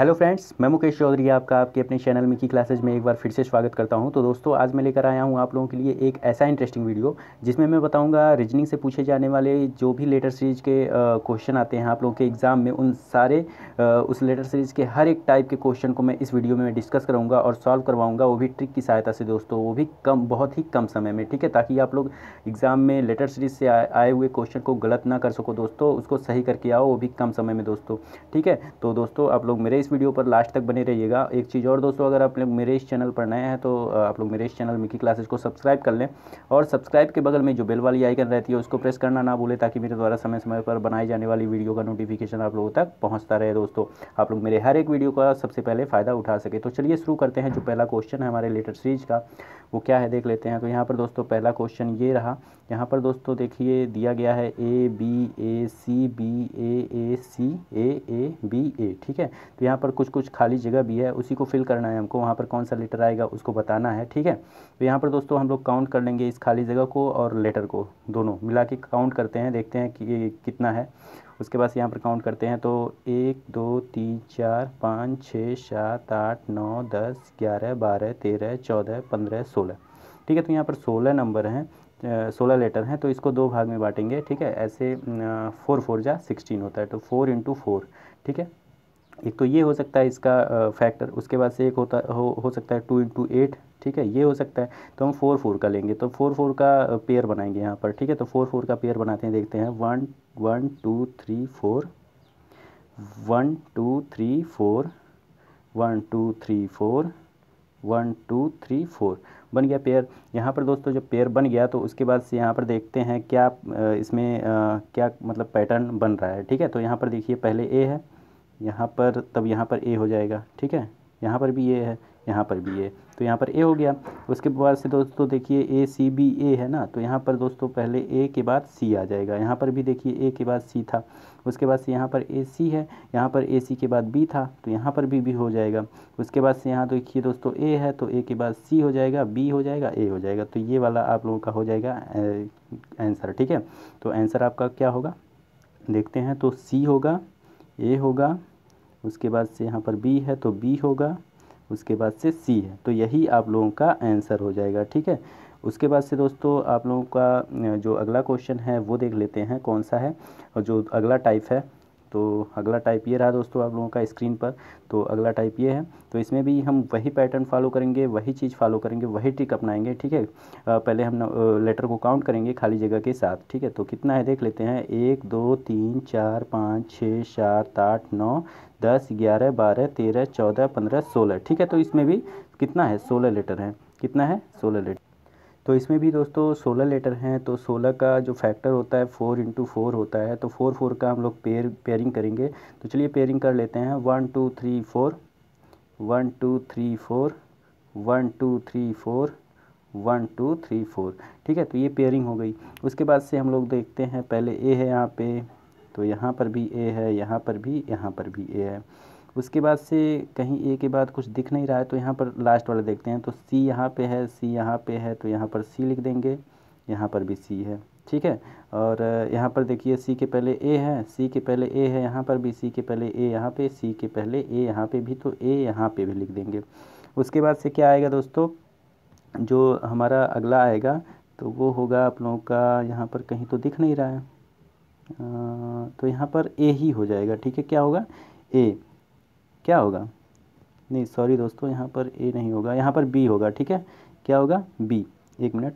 hello friends मैं मुकेश चौधरी आपका आपके अपने चैनल में की क्लासेज में एक बार फिर से स्वागत करता हूं तो दोस्तों आज मैं लेकर आया हूं आप लोगों के लिए एक ऐसा इंटरेस्टिंग वीडियो जिसमें मैं बताऊंगा रीजनिंग से पूछे जाने वाले जो भी लेटर सीरीज के क्वेश्चन आते हैं आप लोगों के एग्ज़ाम में उन सारे उस लेटर सीरीज के हर एक टाइप के क्वेश्चन को मैं इस वीडियो में डिस्कस करूँगा और सॉल्व करवाऊँगा वो भी ट्रिक की सहायता से दोस्तों वो भी कम बहुत ही कम समय में ठीक है ताकि आप लोग एग्ज़ाम में लेटर सीरीज से आए हुए क्वेश्चन को गलत ना कर सको दोस्तों उसको सही करके आओ वो भी कम समय में दोस्तों ठीक है तो दोस्तों आप लोग मेरे इस वीडियो पर लास्ट तक बने रहिएगा एक चीज़ और दोस्तों अगर आप लोग मेरे इस चैनल पर नए हैं तो आप लोग मेरे इस चैनल मिकी क्लासेस को सब्सक्राइब कर लें और सब्सक्राइब के बगल में जो बेल वाली आइकन रहती है उसको प्रेस करना ना भूलें ताकि मेरे द्वारा समय समय पर बनाई जाने वाली वीडियो का नोटिफिकेशन आप लोगों तक पहुँचता रहे दोस्तों आप लोग मेरे हर एक वीडियो का सबसे पहले फ़ायदा उठा सके तो चलिए शुरू करते हैं जो पहला क्वेश्चन है हमारे लेटर सीरीज का वो क्या है देख लेते हैं तो यहाँ पर दोस्तों पहला क्वेश्चन ये रहा यहाँ पर दोस्तों देखिए दिया गया है A B A C B A A C A A B A ठीक है तो यहाँ पर कुछ कुछ खाली जगह भी है उसी को फिल करना है हमको वहाँ पर कौन सा लेटर आएगा उसको बताना है ठीक है तो यहाँ पर दोस्तों हम लोग काउंट कर लेंगे इस खाली जगह को और लेटर को दोनों मिला के काउंट करते हैं देखते हैं कि कितना है उसके बाद यहाँ पर काउंट करते हैं तो एक दो तीन चार पाँच छः सात आठ नौ दस ग्यारह बारह तेरह चौदह पंद्रह सोलह ठीक है तो यहाँ पर सोलह नंबर हैं सोलह लेटर हैं तो इसको दो भाग में बांटेंगे ठीक है ऐसे फोर फोर जा सिक्सटीन होता है तो फोर इंटू फोर ठीक है एक तो ये हो सकता है इसका फैक्टर उसके बाद से एक होता हो, हो सकता है टू इंटू एट ठीक है ये हो सकता है तो हम फोर फोर का लेंगे तो फोर फोर का पेयर बनाएंगे यहाँ पर ठीक है तो फोर फोर का पेयर बनाते हैं देखते हैं one one two three four one two three four one two three four one two three four बन गया पेयर यहाँ पर दोस्तों जब पेयर बन गया तो उसके बाद से यहाँ पर देखते हैं क्या इसमें क्या मतलब पैटर्न बन रहा है ठीक है तो यहाँ पर देखिए पहले ए है यहाँ पर तब यहाँ पर ए हो जाएगा ठीक है यहाँ पर भी ए है यहाँ पर भी ए तो यहाँ पर ए हो गया उसके बाद से दोस्तों देखिए ए सी बी ए है ना तो यहाँ पर दोस्तों पहले ए के बाद सी आ जाएगा यहाँ पर भी देखिए ए के बाद सी था उसके बाद से यहाँ पर ए सी है यहाँ पर ए सी के बाद बी था तो यहाँ पर भी बी हो जाएगा उसके बाद से यहाँ देखिए दोस्तों ए है तो ए के बाद सी हो जाएगा बी हो जाएगा ए हो जाएगा तो ये वाला आप लोगों का हो जाएगा आंसर ठीक है तो आंसर आपका क्या होगा देखते हैं तो सी होगा ए होगा उसके बाद से यहाँ पर बी है तो बी होगा उसके बाद से सी है तो यही आप लोगों का आंसर हो जाएगा ठीक है उसके बाद से दोस्तों आप लोगों का जो अगला क्वेश्चन है वो देख लेते हैं कौन सा है और जो अगला टाइप है तो अगला टाइप ये रहा दोस्तों आप लोगों का स्क्रीन पर तो अगला टाइप ये है तो इसमें भी हम वही पैटर्न फॉलो करेंगे वही चीज़ फॉलो करेंगे वही ट्रिक अपनाएंगे ठीक है पहले हम लेटर को काउंट करेंगे खाली जगह के साथ ठीक है तो कितना है देख लेते हैं एक दो तीन चार पाँच छः सात आठ नौ दस ग्यारह बारह तेरह चौदह पंद्रह सोलह ठीक है तो इसमें भी कितना है सोलह लेटर हैं कितना है सोलह लेटर तो इसमें भी दोस्तों सोलह लेटर हैं तो सोलह का जो फैक्टर होता है फ़ोर इंटू फोर होता है तो फोर फोर का हम लोग पेयर पेयरिंग करेंगे तो चलिए पेयरिंग कर लेते हैं one two three four one two three four one two three four one two three four ठीक है तो ये पेयरिंग हो गई उसके बाद से हम लोग देखते हैं पहले ए है यहाँ पे तो यहाँ पर भी ए है यहाँ पर भी यहाँ पर भी ए है उसके बाद से कहीं ए के बाद कुछ दिख नहीं रहा है तो यहाँ पर लास्ट वाला देखते हैं तो सी यहाँ पे है सी यहाँ पे है तो यहाँ पर सी लिख देंगे यहाँ पर भी सी है ठीक है और यहाँ पर देखिए सी के पहले ए है सी के पहले ए है यहाँ पर भी सी के पहले ए यहाँ पे सी के पहले ए यहाँ पे भी तो ए यहाँ पे भी लिख देंगे उसके बाद से क्या आएगा दोस्तों जो हमारा अगला आएगा तो वो होगा आप लोगों का यहाँ पर कहीं तो दिख नहीं रहा है आ, तो यहाँ पर ए ही हो जाएगा ठीक है क्या होगा ए क्या होगा नहीं सॉरी दोस्तों यहाँ पर ए नहीं होगा यहाँ पर बी होगा ठीक है क्या होगा बी एक मिनट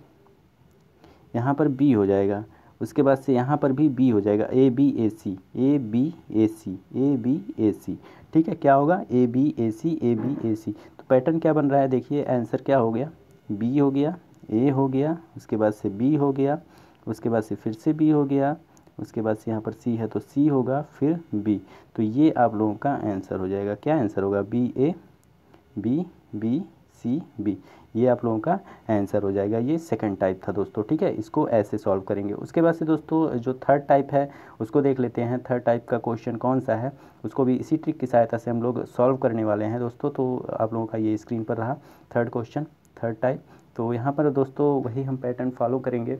यहाँ पर बी हो जाएगा उसके बाद से यहाँ पर भी बी हो जाएगा A B A C A B A C A B A C ठीक है क्या होगा ए B A C A B A सी तो पैटर्न क्या बन रहा है देखिए आंसर क्या हो गया बी हो गया ए हो गया उसके बाद से बी हो गया उसके बाद से फिर से बी हो गया उसके बाद से यहाँ पर सी है तो सी होगा फिर बी तो ये आप लोगों का आंसर हो जाएगा क्या आंसर होगा B A B B C B ये आप लोगों का आंसर हो जाएगा ये सेकंड टाइप था दोस्तों ठीक है इसको ऐसे सॉल्व करेंगे उसके बाद से दोस्तों जो थर्ड टाइप है उसको देख लेते हैं थर्ड टाइप का क्वेश्चन कौन सा है उसको भी इसी ट्रिक की सहायता से हम लोग सॉल्व करने वाले हैं दोस्तों तो आप लोगों का ये स्क्रीन पर रहा थर्ड क्वेश्चन थर्ड टाइप तो यहाँ पर दोस्तों वही हम पैटर्न फॉलो करेंगे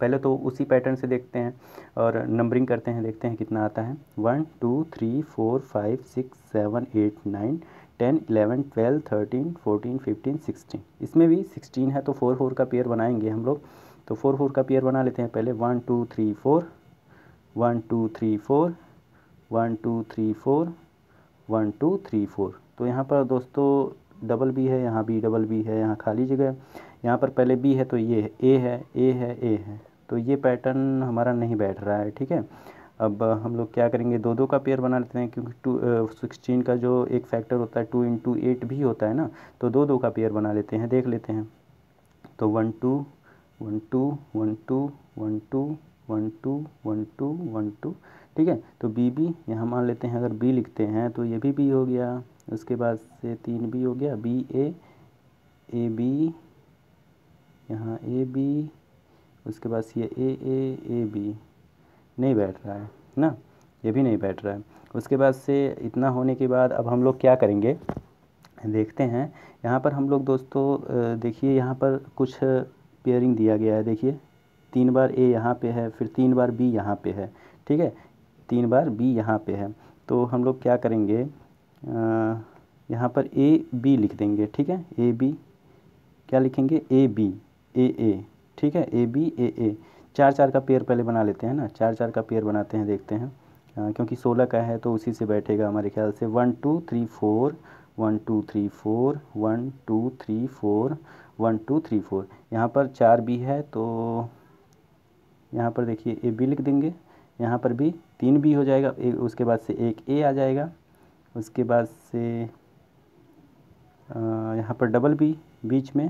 पहले तो उसी पैटर्न से देखते हैं और नंबरिंग करते हैं देखते हैं कितना आता है one two three four five six seven eight nine ten eleven twelve thirteen fourteen fifteen sixteen इसमें भी सिक्सटीन है तो फोर फोर का पेयर बनाएंगे हम लोग तो फोर फोर का पेयर बना लेते हैं पहले one two three four one two three four one two three four one two three four तो यहाँ पर दोस्तों डबल बी है यहाँ बी डबल बी है यहाँ खाली जगह यहाँ पर पहले बी है तो ये है ए है ए है ए है तो ये पैटर्न हमारा नहीं बैठ रहा है ठीक है अब हम लोग क्या करेंगे दो दो का पेयर बना लेते हैं क्योंकि टू सिक्सटीन का जो एक फैक्टर होता है टू इंटू एट भी होता है ना तो दो दो का पेयर बना लेते हैं देख लेते हैं तो one two one two one two one two one two one two one two ठीक है तो बी बी यहाँ मान लेते हैं अगर बी लिखते हैं तो ये भी बी हो गया उसके बाद से तीन बी हो गया बी ए ए बी यहाँ ए बी उसके बाद ये ए ए ए बी नहीं बैठ रहा है ना ये भी नहीं बैठ रहा है उसके बाद से इतना होने के बाद अब हम लोग क्या करेंगे देखते हैं यहाँ पर हम लोग दोस्तों देखिए यहाँ पर कुछ पेयरिंग दिया गया है देखिए तीन बार ए यहाँ पे है फिर तीन बार बी यहाँ पे है ठीक है तीन बार बी यहाँ पे है तो हम लोग क्या करेंगे यहाँ पर ए बी लिख देंगे ठीक है ए बी क्या लिखेंगे ए बी ए ए ठीक है ए बी ए ए चार चार का पेयर पहले बना लेते हैं ना चार चार का पेयर बनाते हैं देखते हैं आ, क्योंकि सोलह का है तो उसी से बैठेगा हमारे ख्याल से one two three four one two three four one two three four one two three four यहाँ पर चार बी है तो यहाँ पर देखिए ए बी लिख देंगे यहाँ पर भी तीन बी हो जाएगा ए, उसके बाद से एक ए आ जाएगा उसके बाद से यहाँ पर डबल बी बीच में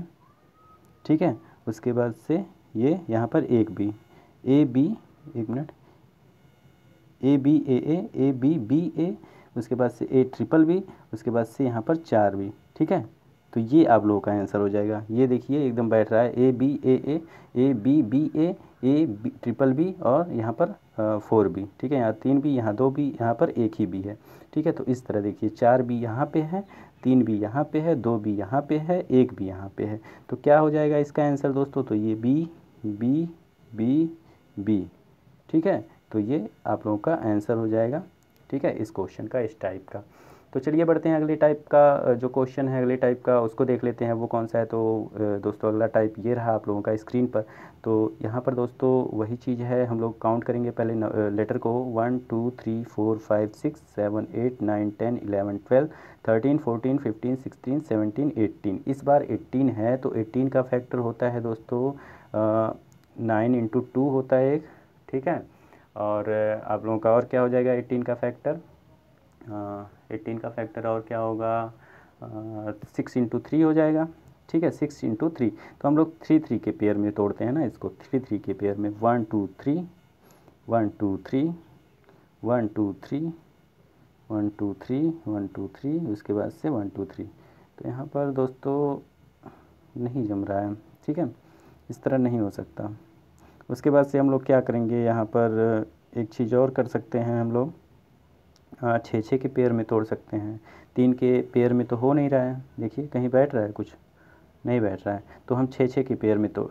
ठीक है उसके बाद से ये यहाँ पर एक बी ए बी एक minute A B A A A B B A उसके बाद से ए ट्रिपल बी उसके बाद से यहाँ पर चार बी ठीक है तो ये आप लोगों का आंसर हो जाएगा ये देखिए एकदम बैठ रहा है A B A A A B B A A B triple B और यहाँ पर फोर बी ठीक है यहाँ तीन बी यहाँ दो बी यहाँ पर एक ही बी है ठीक है तो इस तरह देखिए चार बी यहाँ पे है तीन बी यहाँ पे है दो बी यहाँ पे है एक बी यहाँ पे है तो क्या हो जाएगा इसका आंसर दोस्तों तो ये बी बी बी बी ठीक है तो ये आप लोगों का आंसर हो जाएगा ठीक है इस क्वेश्चन का इस टाइप का तो चलिए बढ़ते हैं अगले टाइप का जो क्वेश्चन है अगले टाइप का उसको देख लेते हैं वो कौन सा है तो दोस्तों अगला टाइप ये रहा आप लोगों का स्क्रीन पर तो यहाँ पर दोस्तों वही चीज़ है हम लोग काउंट करेंगे पहले लेटर को one two three four five six seven eight nine ten eleven twelve thirteen fourteen fifteen sixteen seventeen eighteen इस बार एट्टीन है तो एट्टीन का फैक्टर होता है दोस्तों नाइन इंटू टू होता है एक ठीक है और आप लोगों का और क्या हो जाएगा एट्टीन का फैक्टर एट्टीन का फैक्टर और क्या होगा सिक्स इंटू थ्री हो जाएगा ठीक है सिक्स इंटू थ्री तो हम लोग थ्री थ्री के पेयर में तोड़ते हैं ना इसको थ्री थ्री के पेयर में one two three one two three one two three one two three one two three उसके बाद से वन टू थ्री तो यहाँ पर दोस्तों नहीं जम रहा है ठीक है इस तरह नहीं हो सकता उसके बाद से हम लोग क्या करेंगे यहाँ पर एक चीज़ और कर सकते हैं हम लोग छः छः के पेयर में तोड़ सकते हैं तीन के पेयर में तो हो नहीं रहा है देखिए कहीं बैठ रहा है कुछ नहीं बैठ रहा है तो हम छः छः के पेयर में तो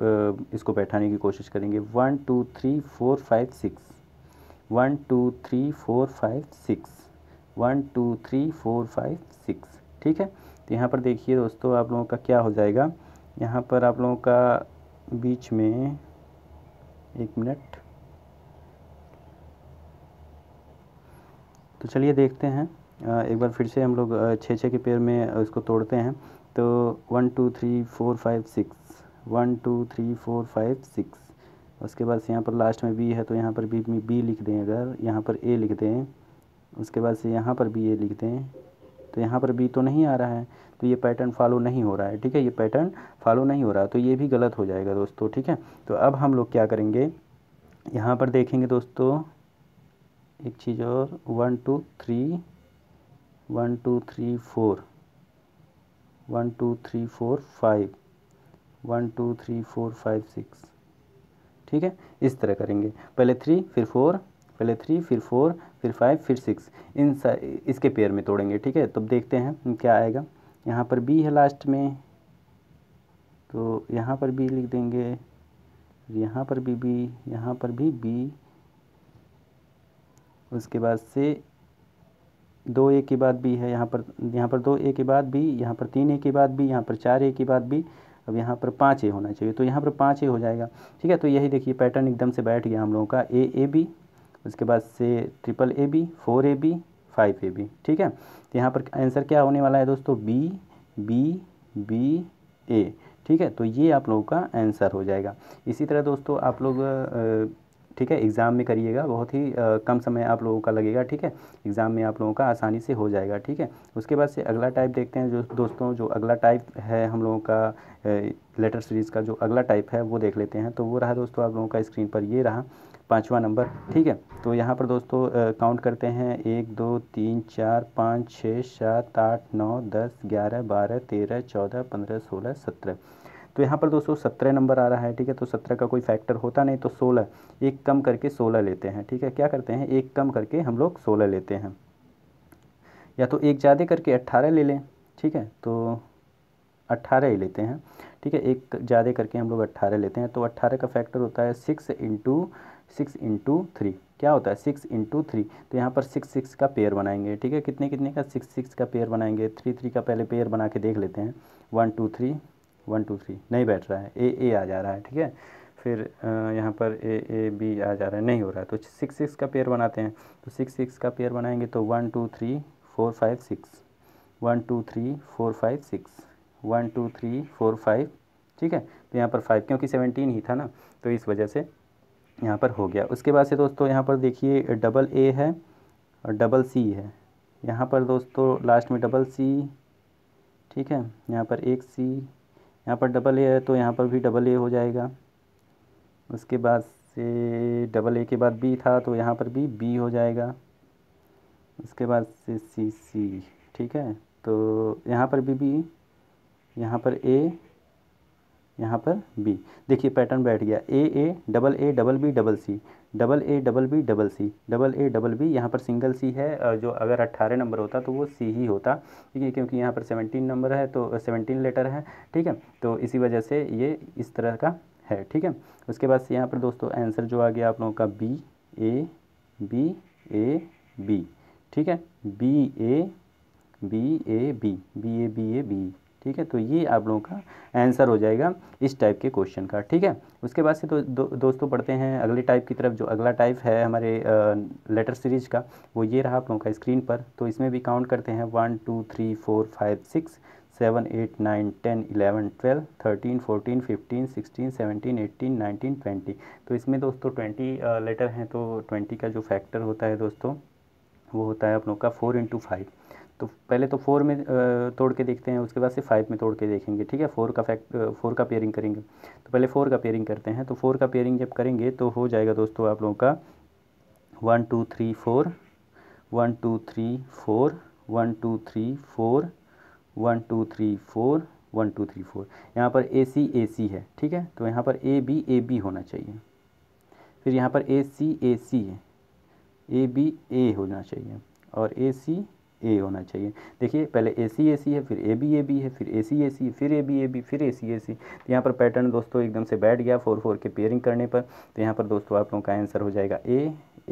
इसको बैठाने की कोशिश करेंगे one two three four five six one two three four five six one two three four five six ठीक है तो यहाँ पर देखिए दोस्तों आप लोगों का क्या हो जाएगा यहाँ पर आप लोगों का बीच में एक मिनट तो चलिए देखते हैं एक बार फिर से हम लोग छः छः के पेयर में उसको तोड़ते हैं तो one two three four five six one two three four five six उसके बाद से यहाँ पर लास्ट में बी है तो यहाँ पर बी बी लिख दें अगर यहाँ पर ए लिख दें उसके बाद से यहाँ पर बी ए लिख दें तो यहाँ पर बी तो नहीं आ रहा है तो ये पैटर्न फॉलो नहीं हो रहा है ठीक है ये पैटर्न फॉलो नहीं हो रहा तो ये भी गलत हो जाएगा दोस्तों ठीक है तो अब हम लोग क्या करेंगे यहाँ पर देखेंगे दोस्तों एक चीज़ और one two three one two three four one two three four five one two three four five six ठीक है इस तरह करेंगे पहले थ्री फिर फोर पहले थ्री फिर फोर फिर फाइव फिर सिक्स इन इसके पेयर में तोड़ेंगे ठीक है तब तो देखते हैं क्या आएगा यहाँ पर बी है लास्ट में तो यहाँ पर बी लिख देंगे यहाँ पर भी बी यहाँ पर भी बी उसके बाद से दो ए के बाद भी है यहाँ पर यहाँ पर दो ए के बाद भी यहाँ पर तीन ए के बाद भी यहाँ पर चार ए के बाद भी अब यहाँ पर पाँच ए होना चाहिए तो यहाँ पर पाँच ए हो जाएगा ठीक है तो यही देखिए पैटर्न एकदम से बैठ गया हम लोगों का ए ए बी उसके बाद से triple A B four A B five A B ठीक है तो यहाँ पर आंसर क्या होने वाला है दोस्तों बी बी बी ए ठीक है तो ये आप लोगों का आंसर हो जाएगा इसी तरह दोस्तों आप लोग ठीक है एग्ज़ाम में करिएगा बहुत ही आ, कम समय आप लोगों का लगेगा ठीक है एग्ज़ाम में आप लोगों का आसानी से हो जाएगा ठीक है उसके बाद से अगला टाइप देखते हैं जो दोस्तों जो अगला टाइप है हम लोगों का लेटर सीरीज़ का जो अगला टाइप है वो देख लेते हैं तो वो रहा दोस्तों आप लोगों का स्क्रीन पर ये रहा पाँचवा नंबर ठीक है तो यहाँ पर दोस्तों काउंट करते हैं एक दो तीन चार पाँच छः सात आठ नौ दस ग्यारह बारह तेरह चौदह पंद्रह सोलह सत्रह तो यहाँ पर दोस्तों सत्रह नंबर आ रहा है ठीक है तो सत्रह का कोई फैक्टर होता नहीं तो सोलह एक कम करके सोलह लेते हैं ठीक है क्या करते हैं एक कम करके हम लोग सोलह लेते हैं या तो एक ज़्यादा करके अट्ठारह ले लें ठीक है तो अट्ठारह ही लेते हैं ठीक है एक ज़्यादा करके हम लोग अट्ठारह लेते हैं तो अट्ठारह का फैक्टर होता है six into six into three क्या होता है सिक्स इंटू थ्री तो यहाँ पर सिक्स सिक्स का पेयर बनाएंगे ठीक है कितने कितने का सिक्स सिक्स का पेयर बनाएंगे थ्री थ्री का पहले पेयर बना के देख लेते हैं one two three one two three नहीं बैठ रहा है ए ए आ जा रहा है ठीक है फिर यहाँ पर ए ए बी आ जा रहा है नहीं हो रहा है तो सिक्स सिक्स का पेयर बनाते हैं तो सिक्स सिक्स का पेयर बनाएंगे तो one two three four five six one two three four five six one two three four five ठीक है तो यहाँ पर फाइव क्योंकि सेवनटीन ही था ना तो इस वजह से यहाँ पर हो गया उसके बाद से दोस्तों यहाँ पर देखिए डबल ए है और डबल सी है यहाँ पर दोस्तों लास्ट में डबल सी ठीक है यहाँ पर एक सी यहाँ पर डबल ए है तो यहाँ पर भी डबल ए हो जाएगा उसके बाद से डबल ए के बाद बी था तो यहाँ पर भी बी हो जाएगा उसके बाद से सी सी ठीक है तो यहाँ पर भी बी यहाँ पर ए यहाँ पर बी देखिए पैटर्न बैठ गया A A double A double B double C double A double B double C double A double B यहाँ पर सिंगल सी है जो अगर अट्ठारह नंबर होता तो वो सी ही होता ठीक है क्योंकि यहाँ पर सेवनटीन नंबर है तो सेवनटीन लेटर है ठीक है तो इसी वजह से ये इस तरह का है ठीक है उसके बाद से यहाँ पर दोस्तों आंसर जो आ गया आप लोगों का B A B A B ठीक है B A B A B B A B A B ठीक है तो ये आप लोगों का आंसर हो जाएगा इस टाइप के क्वेश्चन का ठीक है उसके बाद से तो दो, दोस्तों पढ़ते हैं अगले टाइप की तरफ जो अगला टाइप है हमारे आ, लेटर सीरीज का वो ये रहा आप लोगों का स्क्रीन पर तो इसमें भी काउंट करते हैं one two three four five six seven eight nine ten eleven twelve thirteen fourteen fifteen sixteen seventeen eighteen nineteen twenty तो इसमें दोस्तों ट्वेंटी लेटर हैं तो ट्वेंटी का जो फैक्टर होता है दोस्तों वो होता है आप लोगों का फोर इंटू फाइव तो पहले तो फोर में तोड़ के देखते हैं उसके बाद से फाइव में तोड़ के देखेंगे ठीक है फोर का फैक्ट फोर का पेयरिंग करेंगे तो पहले फोर का पेयरिंग करते हैं तो फोर का पेयरिंग जब करेंगे तो हो जाएगा दोस्तों आप लोगों का one two three four one two three four one two three four one two three four one two three four यहाँ पर ए सी ए सी है ठीक है तो यहाँ पर ए बी ए बी होना चाहिए फिर यहाँ पर ए सी ए सी है ए बी ए होना चाहिए और ए सी ए होना चाहिए देखिए पहले ए सी ए सी है फिर ए बी ए बी है फिर ए सी ए सी फिर ए बी ए बी फिर ए सी ए सी तो यहाँ पर पैटर्न दोस्तों एकदम से बैठ गया फोर फोर के पेयरिंग करने पर तो यहाँ पर दोस्तों आप लोगों का आंसर हो जाएगा ए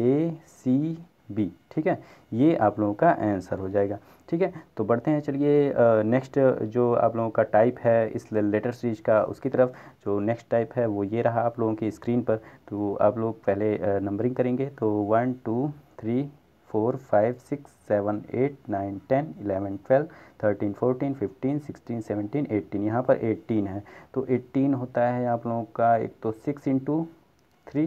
ए सी बी ठीक है ये आप लोगों का आंसर हो जाएगा ठीक है तो बढ़ते हैं चलिए नेक्स्ट जो आप लोगों का टाइप है इस लेटर सीरीज का उसकी तरफ जो नेक्स्ट टाइप है वो ये रहा आप लोगों की स्क्रीन पर तो आप लोग पहले नंबरिंग करेंगे तो one two three four five six seven eight nine ten eleven twelve thirteen fourteen fifteen sixteen seventeen eighteen यहाँ पर एट्टीन है तो एट्टीन होता है आप लोगों का एक तो सिक्स इंटू थ्री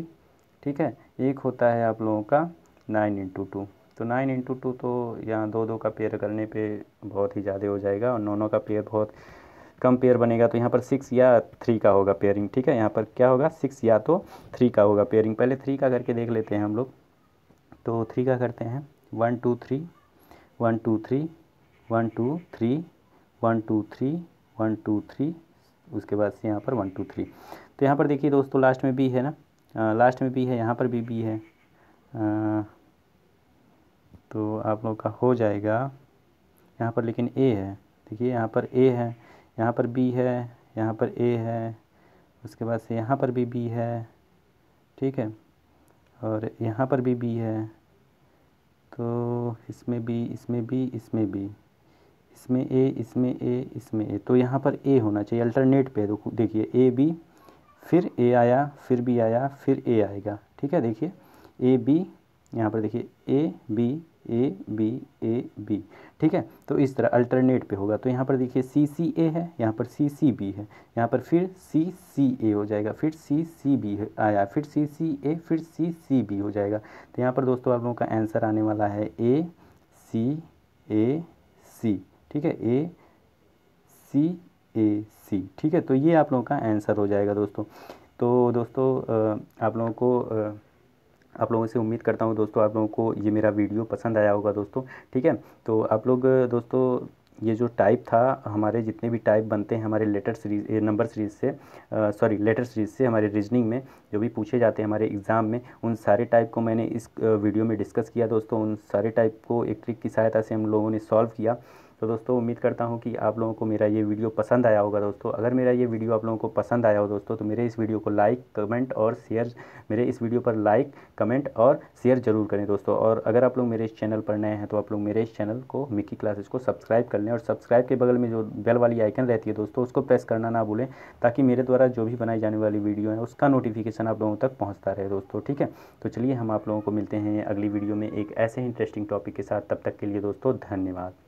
ठीक है एक होता है आप लोगों का नाइन इंटू टू तो नाइन इंटू टू तो यहाँ दो दो का पेयर करने पे बहुत ही ज़्यादा हो जाएगा और नौ नौ का पेयर बहुत कम पेयर बनेगा तो यहाँ पर सिक्स या थ्री का होगा पेयरिंग ठीक है यहाँ पर क्या होगा सिक्स या तो थ्री का होगा पेयरिंग पहले थ्री का करके देख लेते हैं हम लोग तो थ्री का करते हैं one two three one two three one two three one two three one two three उसके बाद से यहाँ पर वन टू थ्री तो यहाँ पर देखिए दोस्तों लास्ट में बी है ना आ, लास्ट में बी है यहाँ पर भी बी है आ, तो आप लोग का हो जाएगा यहाँ पर लेकिन ए है देखिए यहाँ पर ए है यहाँ पर बी है यहाँ पर ए है उसके बाद से यहाँ पर भी बी है ठीक है और यहाँ पर भी बी है तो इसमें बी इसमें बी इसमें बी इसमें ए इसमें ए इसमें ए तो यहाँ पर ए होना चाहिए अल्टरनेट पे देखो देखिए ए बी फिर ए आया फिर बी आया फिर ए आएगा ठीक है देखिए ए बी यहाँ पर देखिए A B A B A B ठीक है तो इस तरह अल्टरनेट पे होगा तो यहाँ पर देखिए सी सी ए है यहाँ पर सी सी बी है यहाँ पर फिर सी सी ए हो जाएगा फिर सी सी बी आया फिर सी सी ए फिर सी सी बी हो जाएगा तो यहाँ पर दोस्तों आप लोगों का आंसर आने वाला है ए सी ए सी ठीक है ए सी ए सी ठीक है तो ये आप लोगों का आंसर हो जाएगा दोस्तों तो दोस्तों आप लोगों को आप लोगों से उम्मीद करता हूँ दोस्तों आप लोगों को ये मेरा वीडियो पसंद आया होगा दोस्तों ठीक है तो आप लोग दोस्तों ये जो टाइप था हमारे जितने भी टाइप बनते हैं हमारे लेटर सीरीज नंबर सीरीज से सॉरी लेटर सीरीज से हमारे रीजनिंग में जो भी पूछे जाते हैं हमारे एग्ज़ाम में उन सारे टाइप को मैंने इस वीडियो में डिस्कस किया दोस्तों उन सारे टाइप को एक ट्रिक की सहायता से हम लोगों ने सॉल्व किया तो दोस्तों उम्मीद करता हूँ कि आप लोगों को मेरा ये वीडियो पसंद आया होगा दोस्तों अगर मेरा ये वीडियो आप लोगों को पसंद आया हो दोस्तों तो मेरे इस वीडियो को लाइक कमेंट और शेयर मेरे इस वीडियो पर लाइक कमेंट और शेयर ज़रूर करें दोस्तों और अगर आप लोग मेरे इस चैनल पर नए हैं तो आप लोग मेरे इस चैनल को मिकी क्लासेस को सब्सक्राइब कर लें और सब्सक्राइब के बगल में जो बेल वाली आइकन रहती है दोस्तों उसको प्रेस करना ना भूलें ताकि मेरे द्वारा जो भी बनाई जाने वाली वीडियो है उसका नोटिफिकेशन आप लोगों तक पहुँचता रहे दोस्तों ठीक है तो चलिए हम आप लोगों को मिलते हैं अगली वीडियो में एक ऐसे इंटरेस्टिंग टॉपिक के साथ तब तक के लिए दोस्तों धन्यवाद